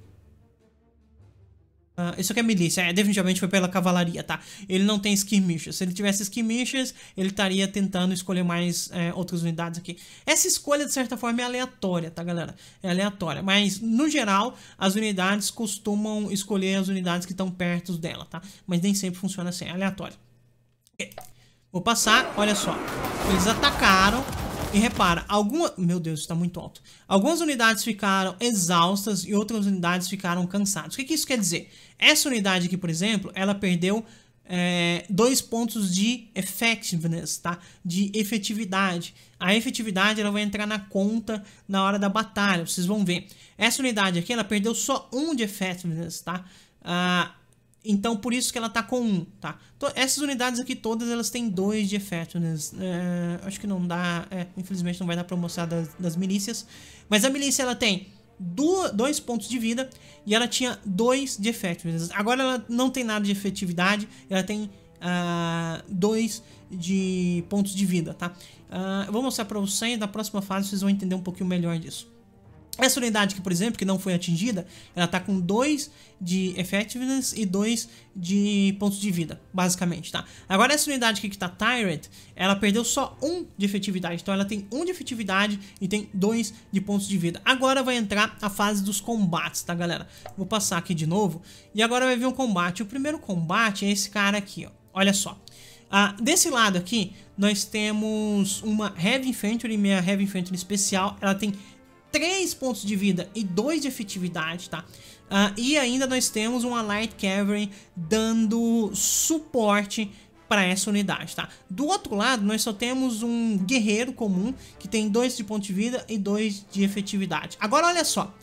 Uh, isso aqui é milícia, é, definitivamente foi pela cavalaria, tá? Ele não tem skirmishes. Se ele tivesse skirmishes, ele estaria tentando escolher mais é, outras unidades aqui. Essa escolha, de certa forma, é aleatória, tá, galera? É aleatória. Mas, no geral, as unidades costumam escolher as unidades que estão perto dela, tá? Mas nem sempre funciona assim, é aleatório. Okay. Vou passar, olha só. Eles atacaram, e repara, alguma... Meu Deus, está muito alto. Algumas unidades ficaram exaustas e outras unidades ficaram cansadas. O que, que isso quer dizer? Essa unidade aqui, por exemplo, ela perdeu é, dois pontos de effectiveness, tá? De efetividade. A efetividade ela vai entrar na conta na hora da batalha, vocês vão ver. Essa unidade aqui, ela perdeu só um de effectiveness, tá? Ah, então, por isso que ela tá com 1, tá? Então, essas unidades aqui todas, elas têm 2 de effectiveness. Né? É, acho que não dá... É, infelizmente não vai dar pra mostrar das, das milícias. Mas a milícia, ela tem 2 pontos de vida e ela tinha 2 de effectiveness. Né? Agora ela não tem nada de efetividade, ela tem 2 uh, ah, de pontos de vida, tá? Uh, eu vou mostrar pra vocês, na próxima fase vocês vão entender um pouquinho melhor disso. Essa unidade aqui, por exemplo, que não foi atingida, ela tá com 2 de Effectiveness e 2 de pontos de vida, basicamente, tá? Agora essa unidade aqui que tá Tyrant, ela perdeu só 1 um de efetividade, então ela tem 1 um de efetividade e tem 2 de pontos de vida. Agora vai entrar a fase dos combates, tá, galera? Vou passar aqui de novo e agora vai vir um combate. O primeiro combate é esse cara aqui, ó. Olha só. Ah, desse lado aqui, nós temos uma Heavy Infantry, minha Heavy Infantry especial, ela tem 3 pontos de vida e 2 de efetividade, tá? Uh, e ainda nós temos uma Light Cavalry dando suporte para essa unidade, tá? Do outro lado, nós só temos um guerreiro comum que tem 2 de ponto de vida e 2 de efetividade. Agora, olha só.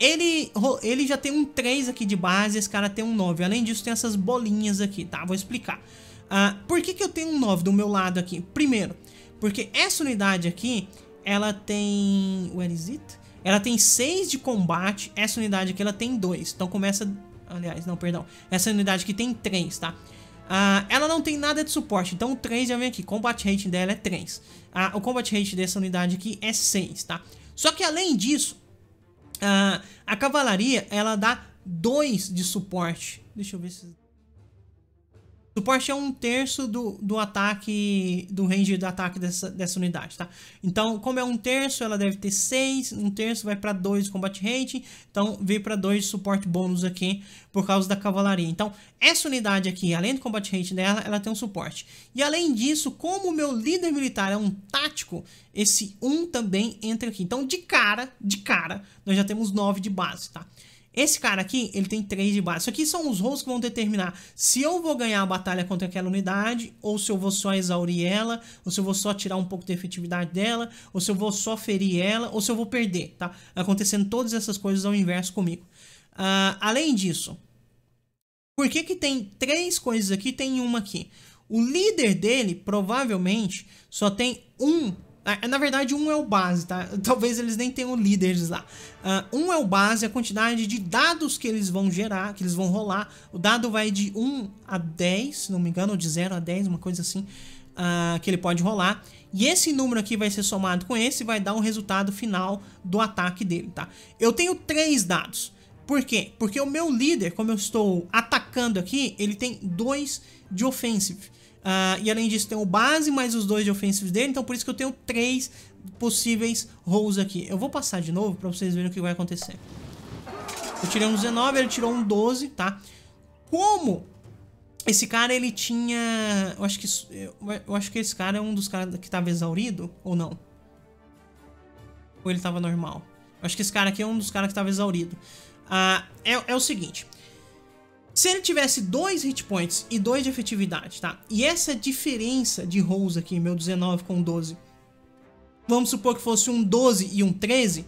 Ele, ele já tem um 3 aqui de base, esse cara tem um 9. Além disso, tem essas bolinhas aqui, tá? Vou explicar. Uh, por que, que eu tenho um 9 do meu lado aqui? Primeiro, porque essa unidade aqui ela tem. Where is it? Ela tem 6 de combate, essa unidade aqui ela tem 2. Então começa. Aliás, não, perdão. Essa unidade aqui tem 3, tá? Uh, ela não tem nada de suporte, então o 3 já vem aqui. Combat rate dela é 3. Uh, ah, o combat rate dessa unidade aqui é 6, tá? Só que além disso, uh, a cavalaria ela dá 2 de suporte. Deixa eu ver se. Suporte é um terço do, do ataque, do range do ataque dessa, dessa unidade, tá? Então, como é um terço, ela deve ter 6, um terço vai para 2 de combate rating, então veio para 2 de suporte bônus aqui por causa da cavalaria. Então, essa unidade aqui, além do combate rating dela, ela tem um suporte. E além disso, como o meu líder militar é um tático, esse 1 um também entra aqui. Então, de cara, de cara, nós já temos 9 de base, tá? Esse cara aqui, ele tem 3 de base. Isso aqui são os rolls que vão determinar se eu vou ganhar a batalha contra aquela unidade, ou se eu vou só exaurir ela, ou se eu vou só tirar um pouco de efetividade dela, ou se eu vou só ferir ela, ou se eu vou perder, tá? Acontecendo todas essas coisas ao inverso comigo. Uh, além disso, por que que tem três coisas aqui tem uma aqui? O líder dele, provavelmente, só tem um é, é, na verdade, um é o base, tá? Talvez eles nem tenham líderes lá. Uh, um é o base, a quantidade de dados que eles vão gerar, que eles vão rolar. O dado vai de 1 a 10, se não me engano, ou de 0 a 10, uma coisa assim, uh, que ele pode rolar. E esse número aqui vai ser somado com esse e vai dar o resultado final do ataque dele, tá? Eu tenho três dados. Por quê? Porque o meu líder, como eu estou atacando aqui, ele tem dois de offensive. Uh, e além disso, tem o base mais os dois de ofensivos dele. Então, por isso que eu tenho três possíveis rolls aqui. Eu vou passar de novo pra vocês verem o que vai acontecer. Eu tirei um 19, ele tirou um 12, tá? Como esse cara, ele tinha... Eu acho que, eu acho que esse cara é um dos caras que tava exaurido, ou não? Ou ele tava normal? Eu acho que esse cara aqui é um dos caras que tava exaurido. Ah, é, é, o seguinte, se ele tivesse dois hit points e dois de efetividade, tá? E essa diferença de rolls aqui, meu 19 com 12, vamos supor que fosse um 12 e um 13,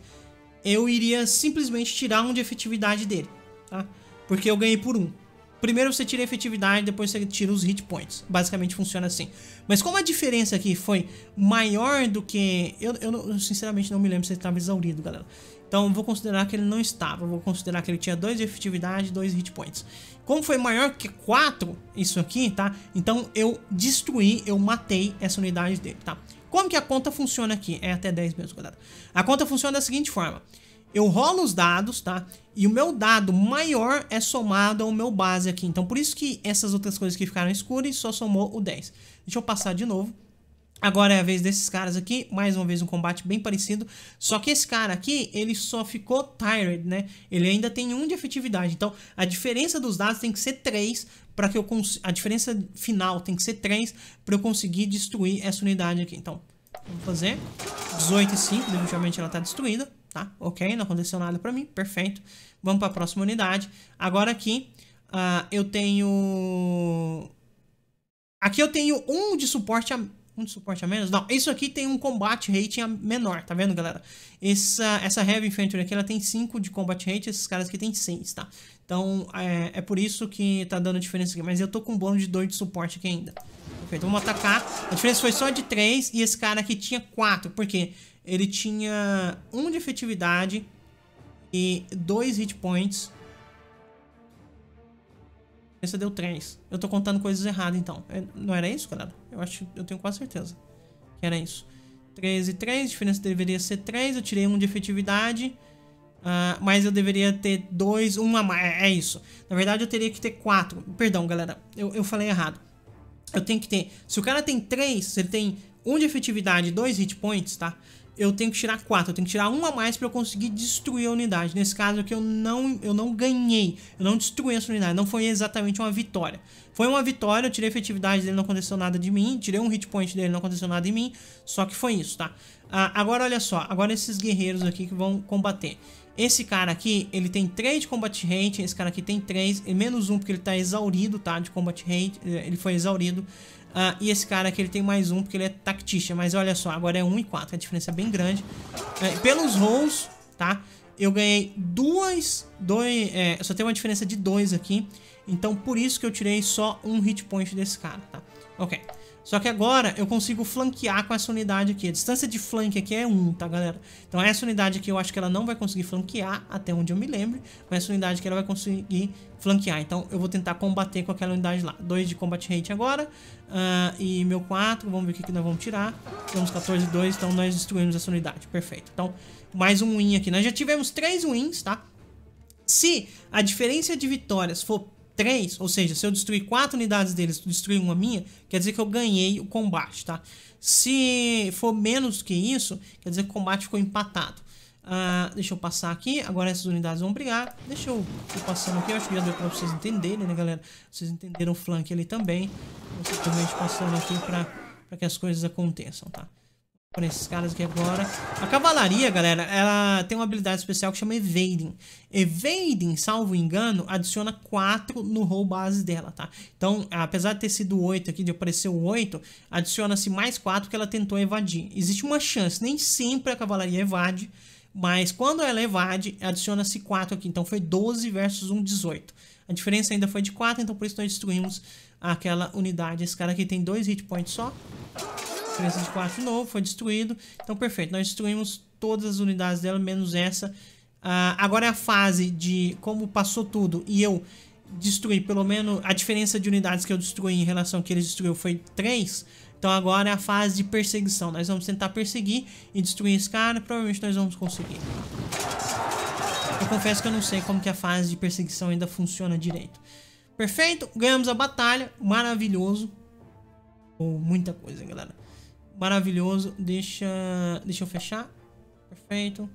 eu iria simplesmente tirar um de efetividade dele, tá? Porque eu ganhei por um. Primeiro você tira a efetividade, depois você tira os hit points. Basicamente funciona assim. Mas como a diferença aqui foi maior do que... Eu, eu, eu sinceramente não me lembro se ele estava exaurido, galera. Então vou considerar que ele não estava, vou considerar que ele tinha 2 de efetividade e 2 hit points. Como foi maior que 4 isso aqui, tá? Então eu destruí, eu matei essa unidade dele, tá? Como que a conta funciona aqui? É até 10 mesmo, galera. A conta funciona da seguinte forma eu rolo os dados, tá? E o meu dado maior é somado ao meu base aqui. Então, por isso que essas outras coisas que ficaram escuras só somou o 10. Deixa eu passar de novo. Agora é a vez desses caras aqui, mais uma vez um combate bem parecido, só que esse cara aqui, ele só ficou tired, né? Ele ainda tem 1 um de efetividade, então a diferença dos dados tem que ser 3 para que eu consiga... a diferença final tem que ser 3 para eu conseguir destruir essa unidade aqui. Então, vamos fazer 18 e 5, definitivamente ela está destruída tá? Ok, não aconteceu nada para mim, perfeito. Vamos para a próxima unidade. Agora aqui uh, eu tenho... Aqui eu tenho um de suporte a... Um de suporte a menos? Não, isso aqui tem um combate rating menor, tá vendo, galera? Essa, essa Heavy Infantry aqui, ela tem 5 de combat rate, esses caras aqui tem 6, tá? Então, é, é, por isso que tá dando diferença aqui. Mas eu tô com um bônus de 2 de suporte aqui ainda. Perfeito, vamos atacar. A diferença foi só de 3 e esse cara aqui tinha 4, quê? ele tinha 1 de efetividade e 2 hit points. Esse deu 3. Eu tô contando coisas erradas, então. É, não era isso, galera? Eu acho, eu tenho quase certeza que era isso. 13 e 3, a diferença deveria ser 3. Eu tirei 1 de efetividade. Uh, mas eu deveria ter 2, 1 a mais. É, é isso. Na verdade, eu teria que ter 4. Perdão, galera. Eu, eu falei errado. Eu tenho que ter. Se o cara tem 3, se ele tem 1 de efetividade e 2 hit points, tá? eu tenho que tirar 4, eu tenho que tirar uma a mais para eu conseguir destruir a unidade. Nesse caso aqui eu não, eu não ganhei, eu não destruí essa unidade, não foi exatamente uma vitória. Foi uma vitória, eu tirei a efetividade dele, não aconteceu nada de mim, tirei um hit point dele, não aconteceu nada de mim, só que foi isso, tá? Ah, agora olha só, agora esses guerreiros aqui que vão combater. Esse cara aqui, ele tem 3 de combat rate, esse cara aqui tem 3, menos 1 porque ele tá exaurido, tá? De combat rate, eh, ele foi exaurido. Ah, e esse cara aqui ele tem mais um porque ele é tactista. Mas olha só, agora é 1 e 4. A diferença é bem grande. É, pelos rolls, tá? Eu ganhei duas... Dois, é, só tem uma diferença de dois aqui. Então por isso que eu tirei só um hit point desse cara, tá? Ok. Só que agora eu consigo flanquear com essa unidade aqui. A distância de flanque aqui é 1, tá, galera? Então essa unidade aqui eu acho que ela não vai conseguir flanquear, até onde eu me lembro. Mas essa unidade aqui ela vai conseguir flanquear. Então eu vou tentar combater com aquela unidade lá. 2 de combat rate agora. Uh, e meu 4, vamos ver o que, que nós vamos tirar. Temos 14, 2, então nós destruímos essa unidade. Perfeito. Então, mais um win aqui. Nós já tivemos 3 wins, tá? Se a diferença de vitórias for 3, ou seja, se eu destruir 4 unidades deles, destruir uma minha, quer dizer que eu ganhei o combate, tá? Se for menos que isso, quer dizer que o combate ficou empatado. Uh, deixa eu passar aqui. Agora essas unidades vão brigar. Deixa eu ir passando aqui. Eu acho que já deu pra vocês entenderem, né, galera? Vocês entenderam o flank ali também. Vocês tá passando aqui pra, pra que as coisas aconteçam, tá? Por esses caras aqui agora. A cavalaria, galera, ela tem uma habilidade especial que chama Evading. Evading, salvo engano, adiciona 4 no roll base dela, tá? Então, apesar de ter sido 8 aqui, de aparecer o 8, adiciona-se mais 4 que ela tentou evadir. Existe uma chance, nem sempre a cavalaria evade, mas quando ela evade, adiciona-se 4 aqui. Então foi 12 versus 1, 18. A diferença ainda foi de 4, então por isso nós destruímos aquela unidade. Esse cara aqui tem 2 hit points só. Diferença de 4 de novo, foi destruído. Então perfeito, nós destruímos todas as unidades dela, menos essa. Uh, agora é a fase de como passou tudo e eu destruí pelo menos... A diferença de unidades que eu destruí em relação ao que eles destruíram foi 3 então agora é a fase de perseguição. Nós vamos tentar perseguir e destruir esse cara. Provavelmente nós vamos conseguir. Eu confesso que eu não sei como que a fase de perseguição ainda funciona direito. Perfeito, ganhamos a batalha. Maravilhoso. Ou oh, muita coisa, galera. Maravilhoso. Deixa, deixa eu fechar. Perfeito.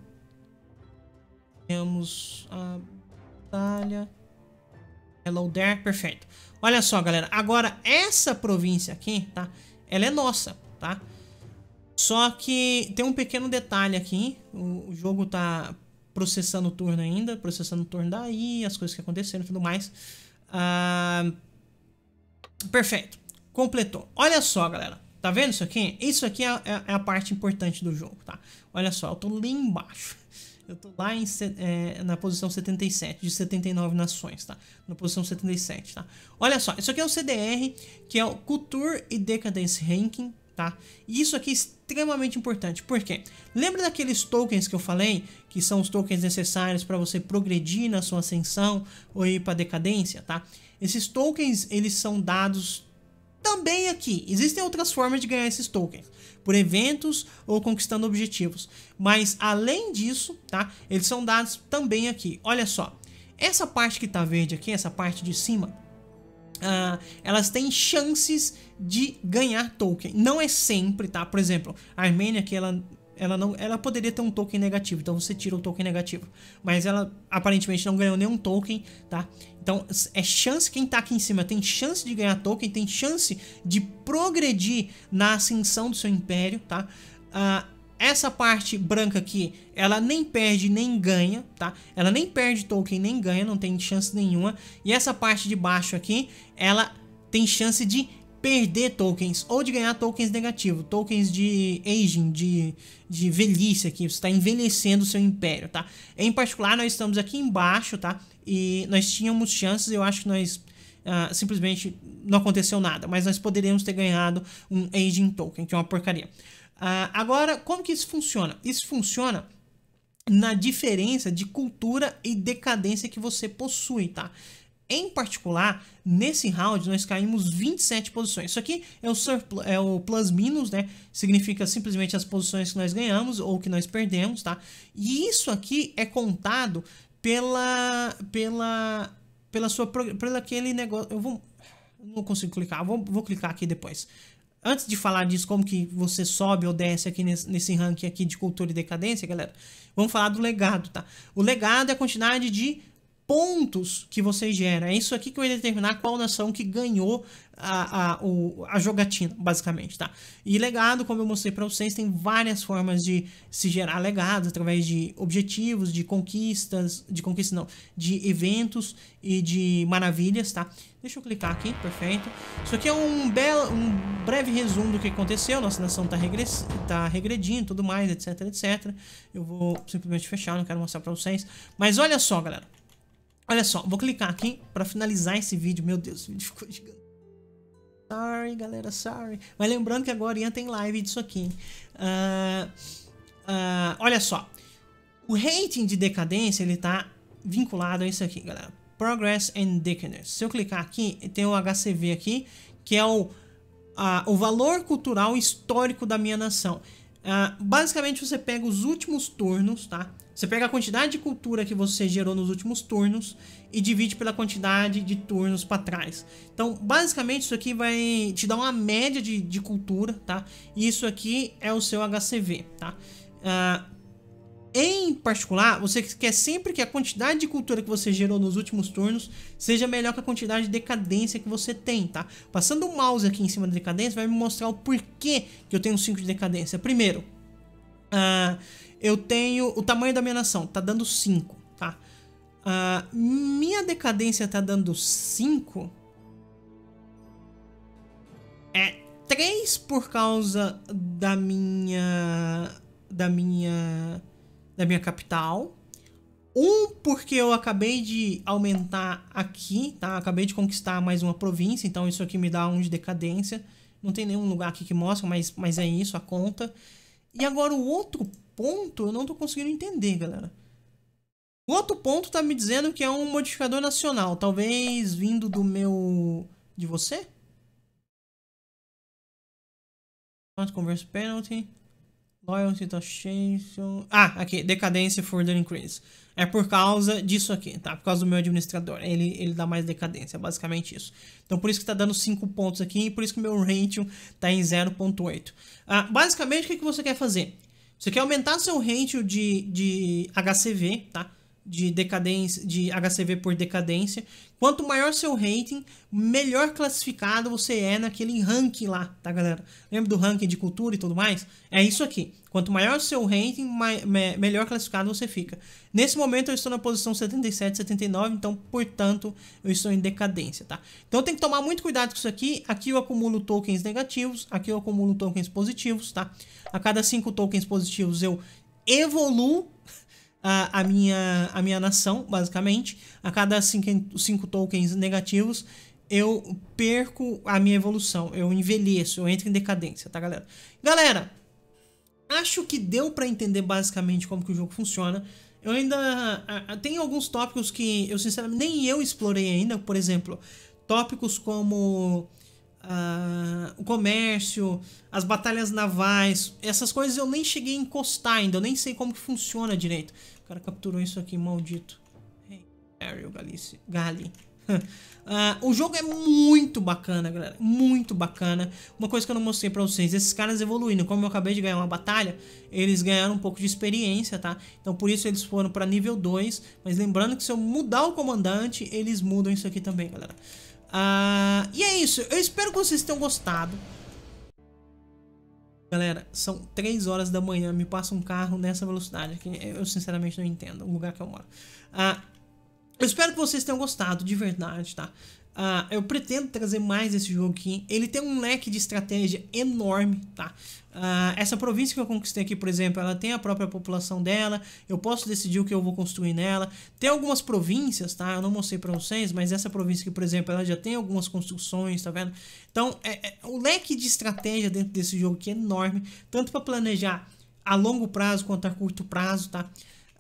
Ganhamos a batalha. Hello there, perfeito. Olha só, galera. Agora, essa província aqui, tá? ela é nossa, tá? Só que tem um pequeno detalhe aqui, o, jogo tá processando o turno ainda, processando o turno daí, as coisas que aconteceram e tudo mais. Ah, perfeito, completou. Olha só, galera, tá vendo isso aqui? Isso aqui é, é, é a parte importante do jogo, tá? Olha só, eu tô lá embaixo. Eu tô lá em, é, na posição 77, de 79 nações, tá? Na posição 77, tá? Olha só, isso aqui é o CDR, que é o Culture e Decadence Ranking, tá? E isso aqui é extremamente importante, por quê? Lembra daqueles tokens que eu falei, que são os tokens necessários para você progredir na sua ascensão ou ir para decadência, tá? Esses tokens, eles são dados também aqui. Existem outras formas de ganhar esses tokens por eventos ou conquistando objetivos. Mas além disso, tá? Eles são dados também aqui. Olha só, essa parte que tá verde aqui, essa parte de cima, Uh, elas têm chances de ganhar token. Não é sempre, tá? Por exemplo, a Armênia que ela ela não, ela poderia ter um token negativo, então você tira o token negativo. Mas ela aparentemente não ganhou nenhum token, tá? Então é chance quem tá aqui em cima tem chance de ganhar token, tem chance de progredir na ascensão do seu império, tá? Uh, essa parte branca aqui, ela nem perde nem ganha, tá? Ela nem perde token nem ganha, não tem chance nenhuma. E essa parte de baixo aqui, ela tem chance de perder tokens ou de ganhar tokens negativos, tokens de aging, de, de velhice aqui, você está envelhecendo o seu império, tá? Em particular, nós estamos aqui embaixo, tá? E nós tínhamos chances, eu acho que nós uh, simplesmente não aconteceu nada, mas nós poderíamos ter ganhado um aging token, que é uma porcaria. Uh, agora, como que isso funciona? Isso funciona na diferença de cultura e decadência que você possui, tá? Em particular, nesse round nós caímos 27 posições. Isso aqui é o, surplus, é o plus minus, né? Significa simplesmente as posições que nós ganhamos ou que nós perdemos, tá? E isso aqui é contado pela pela pela sua pela aquele negócio, eu vou não consigo clicar, vou, vou clicar aqui depois antes de falar disso, como que você sobe ou desce aqui nesse, nesse, ranking aqui de cultura e decadência, galera, vamos falar do legado, tá? O legado é a quantidade de pontos que você gera. É isso aqui que vai determinar qual nação que ganhou a, a, o, a jogatina, basicamente, tá? E legado, como eu mostrei para vocês, tem várias formas de se gerar legado através de objetivos, de conquistas, de conquistas não, de eventos e de maravilhas, tá? Deixa eu clicar aqui, perfeito. Isso aqui é um belo, um breve resumo do que aconteceu. Nossa nação tá, regress... tá regredindo, tudo mais, etc, etc. Eu vou simplesmente fechar, não quero mostrar para vocês. Mas olha só, galera. Olha só, vou clicar aqui para finalizar esse vídeo. Meu Deus, o vídeo ficou gigante. Sorry, galera, sorry. Mas lembrando que agora tem live disso aqui. Uh, uh, olha só. O rating de decadência, ele tá vinculado a isso aqui, galera. Progress and Decadence. Se eu clicar aqui, tem o HCV aqui, que é o, ah, o valor cultural histórico da minha nação. Uh, basicamente, você pega os últimos turnos, tá? Você pega a quantidade de cultura que você gerou nos últimos turnos e divide pela quantidade de turnos para trás. Então, basicamente, isso aqui vai te dar uma média de, de cultura, tá? E isso aqui é o seu HCV, tá? Uh, em particular, você quer sempre que a quantidade de cultura que você gerou nos últimos turnos seja melhor que a quantidade de decadência que você tem, tá? Passando o mouse aqui em cima da decadência, vai me mostrar o porquê que eu tenho 5 de decadência. Primeiro, uh, eu tenho o tamanho da minha nação, tá dando 5, tá? A ah, minha decadência tá dando 5. É 3 por causa da minha da minha da minha capital. Um porque eu acabei de aumentar aqui, tá? Acabei de conquistar mais uma província, então isso aqui me dá um de decadência. Não tem nenhum lugar aqui que mostra, mas, mas é isso, a conta. E agora o outro ponto eu não tô conseguindo entender, galera. O outro ponto tá me dizendo que é um modificador nacional, talvez vindo do meu... de você? Not converse penalty. Loyalty taxation. Ah, aqui, decadência further increase. É por causa disso aqui, tá? Por causa do meu administrador. Ele, ele dá mais decadência, basicamente isso. Então por isso que tá dando 5 pontos aqui e por isso que meu ratio tá em 0.8. Ah, basicamente, o que, que você quer fazer? Você quer aumentar seu ratio de, de HCV, tá? de decadência, de HCV por decadência. Quanto maior seu rating, melhor classificado você é naquele ranking lá, tá galera? Lembra do ranking de cultura e tudo mais? É isso aqui. Quanto maior seu rating, me melhor classificado você fica. Nesse momento eu estou na posição 77, 79, então, portanto, eu estou em decadência, tá? Então tem que tomar muito cuidado com isso aqui. Aqui eu acumulo tokens negativos, aqui eu acumulo tokens positivos, tá? A cada 5 tokens positivos eu evoluo a, a, minha, a minha nação, basicamente. A cada cinco, cinco tokens negativos, eu perco a minha evolução, eu envelheço, eu entro em decadência, tá, galera? Galera, acho que deu para entender basicamente como que o jogo funciona. Eu ainda... tem alguns tópicos que eu, sinceramente, nem eu explorei ainda. Por exemplo, tópicos como ah, o comércio, as batalhas navais, essas coisas eu nem cheguei a encostar ainda, eu nem sei como que funciona direito. O cara capturou isso aqui, maldito. Hey, Ariel Galice. Gali. uh, o jogo é muito bacana, galera. Muito bacana. Uma coisa que eu não mostrei pra vocês: esses caras evoluindo. Como eu acabei de ganhar uma batalha, eles ganharam um pouco de experiência, tá? Então por isso eles foram pra nível 2. Mas lembrando que se eu mudar o comandante, eles mudam isso aqui também, galera. Ah, e é isso. Eu espero que vocês tenham gostado. Galera, são 3 horas da manhã, me passa um carro nessa velocidade que eu sinceramente não entendo, o lugar que eu moro. Ah, eu espero que vocês tenham gostado, de verdade, tá? Uh, eu pretendo trazer mais desse jogo aqui. Ele tem um leque de estratégia enorme, tá? Uh, essa província que eu conquistei aqui, por exemplo, ela tem a própria população dela. Eu posso decidir o que eu vou construir nela. Tem algumas províncias, tá? Eu não mostrei pra vocês, mas essa província aqui, por exemplo, ela já tem algumas construções, tá vendo? Então, é, é, o leque de estratégia dentro desse jogo aqui é enorme. Tanto para planejar a longo prazo quanto a curto prazo, tá?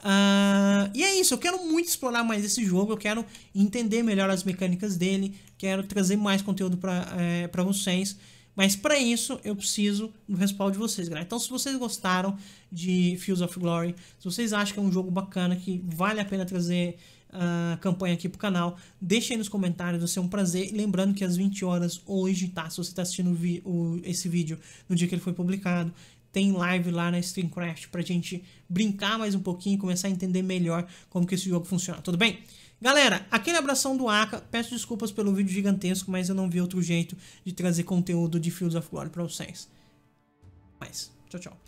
Uh, e é isso, eu quero muito explorar mais esse jogo, eu quero entender melhor as mecânicas dele, quero trazer mais conteúdo para é, vocês. Mas para isso eu preciso do respaldo de vocês, galera. Então, se vocês gostaram de Fields of Glory, se vocês acham que é um jogo bacana, que vale a pena trazer uh, campanha aqui pro canal, deixem aí nos comentários, vai ser um prazer. E lembrando que às 20 horas hoje, tá? Se você está assistindo o, esse vídeo no dia que ele foi publicado, tem live lá na Streamcraft pra gente brincar mais um pouquinho e começar a entender melhor como que esse jogo funciona, tudo bem? Galera, aquele abração do Aka, peço desculpas pelo vídeo gigantesco, mas eu não vi outro jeito de trazer conteúdo de Fields of Glory pra vocês. Mas, tchau, tchau.